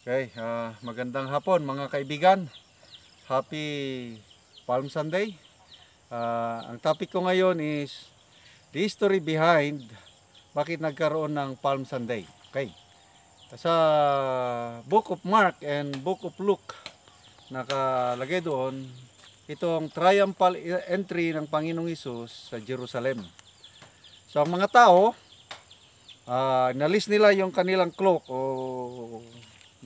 Okay, uh, magandang hapon mga kaibigan. Happy Palm Sunday. Uh, ang topic ko ngayon is the history behind bakit nagkaroon ng Palm Sunday. Okay. Sa Book of Mark and Book of Luke nakalagay doon itong triumphal e-, entry ng Panginoong Isus sa Jerusalem. So ang mga tao, uh, ah, nalis nila yung kanilang cloak o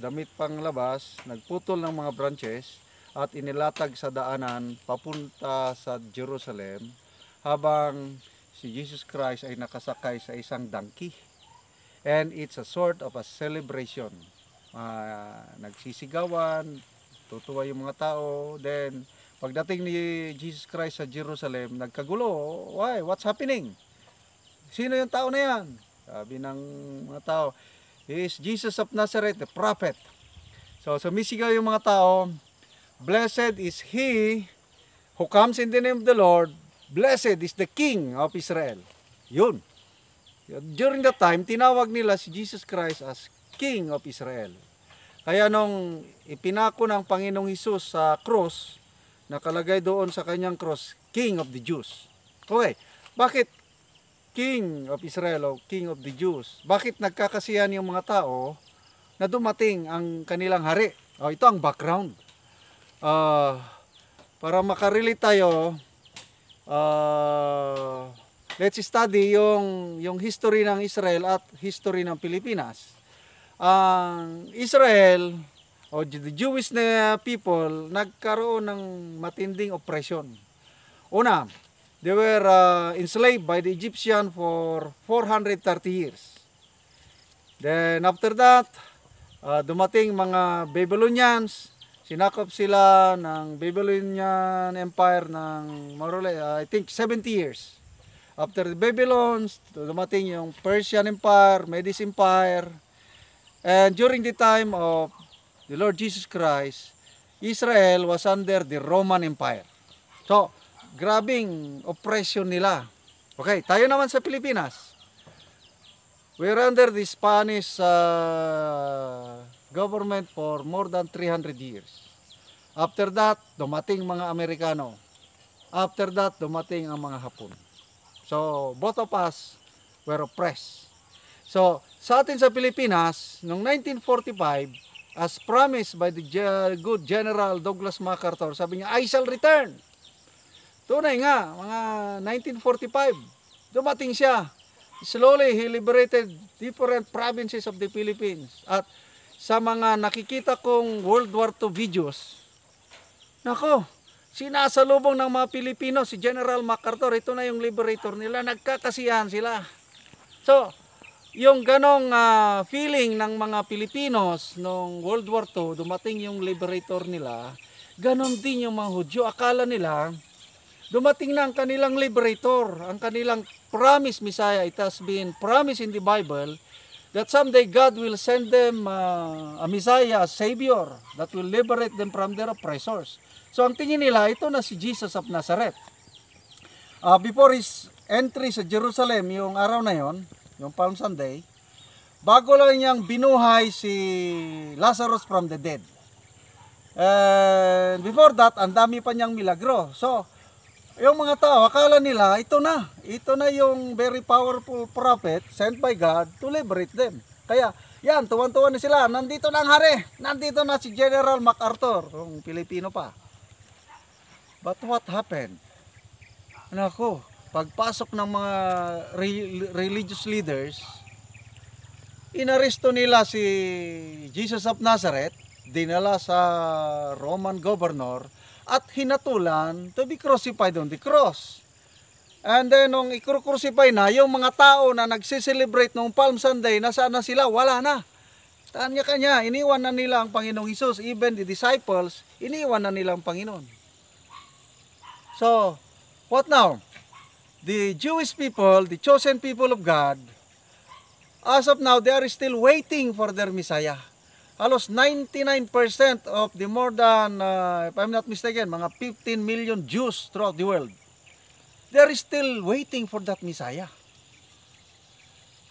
damit pang labas, nagputol ng mga branches at inilatag sa daanan papunta sa Jerusalem habang si Jesus Christ ay nakasakay sa isang donkey. And it's a sort of a celebration. Uh, nagsisigawan, tutuwa yung mga tao. Then, pagdating ni Jesus Christ sa Jerusalem, nagkagulo. Why? What's happening? Sino yung tao na yan? Sabi ng mga tao, is Jesus of Nazareth, the prophet. So sumisigaw yung mga tao, Blessed is He who comes in the name of the Lord. Blessed is the King of Israel. Yun. During that time, tinawag nila si Jesus Christ as King of Israel. Kaya nung ipinako ng Panginoong Hesus sa cross, nakalagay doon sa kanyang cross, King of the Jews. Okay, bakit King of Israel o King of the Jews. Bakit nagkakasiyan yung mga tao na dumating ang kanilang hari? Oh, ito ang background. Uh, para makarelate tayo, uh, let's study yung, yung history ng Israel at history ng Pilipinas. Ang uh, Israel o the Jewish na people nagkaroon ng matinding oppression. Una, They were uh, enslaved by the Egyptian for 430 years. Then after that, uh, dumating mga Babylonians, sinakop sila ng Babylonian Empire ng marole, uh, I think 70 years. After the Babylons, dumating yung Persian Empire, Medes Empire. And during the time of the Lord Jesus Christ, Israel was under the Roman Empire. So, grabing oppression nila. Okay, tayo naman sa Pilipinas. We're under the Spanish uh, government for more than 300 years. After that, dumating mga Amerikano. After that, dumating ang mga Hapon. So, both of us were oppressed. So, sa atin sa Pilipinas, noong 1945, as promised by the good General Douglas MacArthur, sabi niya, I shall return. Tunay nga, mga 1945, dumating siya. Slowly, he liberated different provinces of the Philippines. At sa mga nakikita kong World War II videos, nako, sinasalubong ng mga Pilipino, si General MacArthur, ito na yung liberator nila, nagkakasiyahan sila. So, yung ganong uh, feeling ng mga Pilipinos nung World War II, dumating yung liberator nila, ganon din yung mga Hudyo. Akala nila, dumating na ang kanilang liberator, ang kanilang promise Messiah. It has been promised in the Bible that someday God will send them uh, a Messiah, a Savior that will liberate them from their oppressors. So ang tingin nila, ito na si Jesus of Nazareth. Uh, before his entry sa Jerusalem, yung araw na yon, yung Palm Sunday, bago lang niyang binuhay si Lazarus from the dead. And before that, ang dami pa niyang milagro. So, yung mga tao, akala nila, ito na. Ito na yung very powerful prophet sent by God to liberate them. Kaya, yan, tuwan-tuwan na sila. Nandito na ang hari. Nandito na si General MacArthur, yung Pilipino pa. But what happened? Nako, pagpasok ng mga re- religious leaders, inaresto nila si Jesus of Nazareth, dinala sa Roman governor, at hinatulan to be crucified on the cross. And then, nung i-crucify na, yung mga tao na nagsiselebrate nung Palm Sunday, nasaan na sila? Wala na. Kanya-kanya, iniwan na nila ang Panginoong Isus. Even the disciples, iniwan na nila ang Panginoon. So, what now? The Jewish people, the chosen people of God, as of now, they are still waiting for their Messiah halos 99% of the more than, uh, if I'm not mistaken, mga 15 million Jews throughout the world. They are still waiting for that Messiah.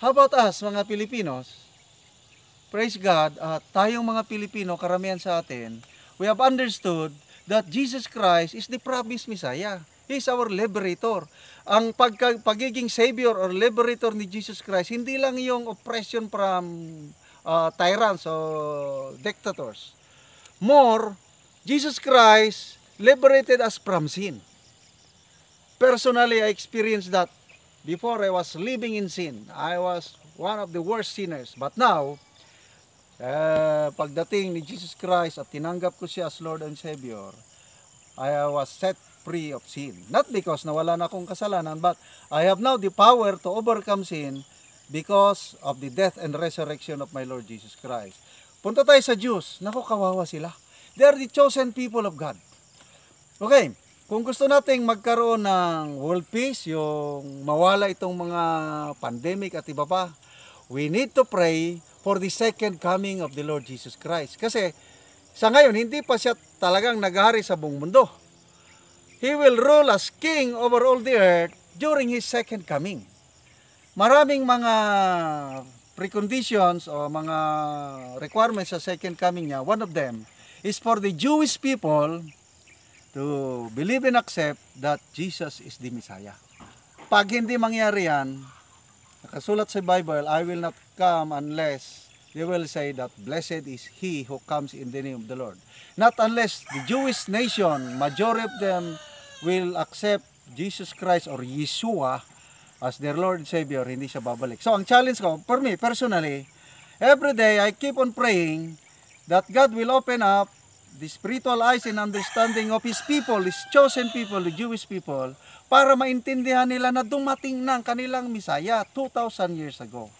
How about us, mga Pilipinos? Praise God, uh, tayong mga Pilipino, karamihan sa atin, we have understood that Jesus Christ is the promised Messiah. He is our liberator. Ang pagka, pagiging savior or liberator ni Jesus Christ, hindi lang yung oppression from uh, tyrants or dictators. More, Jesus Christ liberated us from sin. Personally, I experienced that before I was living in sin. I was one of the worst sinners. But now, uh, pagdating ni Jesus Christ at tinanggap ko siya as Lord and Savior, I was set free of sin. Not because nawala na akong kasalanan, but I have now the power to overcome sin because of the death and resurrection of my Lord Jesus Christ. Punta tayo sa Jews. Nako, kawawa sila. They are the chosen people of God. Okay, kung gusto nating magkaroon ng world peace, yung mawala itong mga pandemic at iba pa, we need to pray for the second coming of the Lord Jesus Christ. Kasi sa ngayon, hindi pa siya talagang naghahari sa buong mundo. He will rule as king over all the earth during his second coming maraming mga preconditions o mga requirements sa second coming niya, one of them is for the Jewish people to believe and accept that Jesus is the Messiah. Pag hindi mangyari yan, nakasulat sa Bible, I will not come unless they will say that blessed is he who comes in the name of the Lord. Not unless the Jewish nation, majority of them, will accept Jesus Christ or Yeshua as their Lord and Savior, hindi siya babalik. So, ang challenge ko, for me, personally, every day, I keep on praying that God will open up the spiritual eyes and understanding of His people, His chosen people, the Jewish people, para maintindihan nila na dumating na ang kanilang Misaya 2,000 years ago.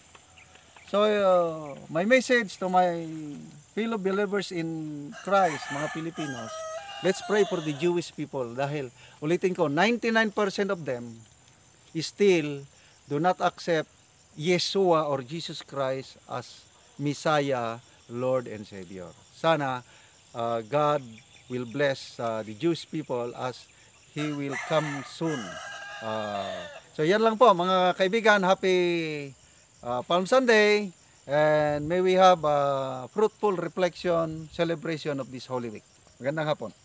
So, uh, my message to my fellow believers in Christ, mga Pilipinos, let's pray for the Jewish people dahil ulitin ko, 99% of them still do not accept Yeshua or Jesus Christ as Messiah, Lord and Savior. Sana uh, God will bless uh, the Jewish people as He will come soon. Uh, so yan lang po mga kaibigan, happy uh, Palm Sunday and may we have a fruitful reflection celebration of this Holy Week. Magandang hapon.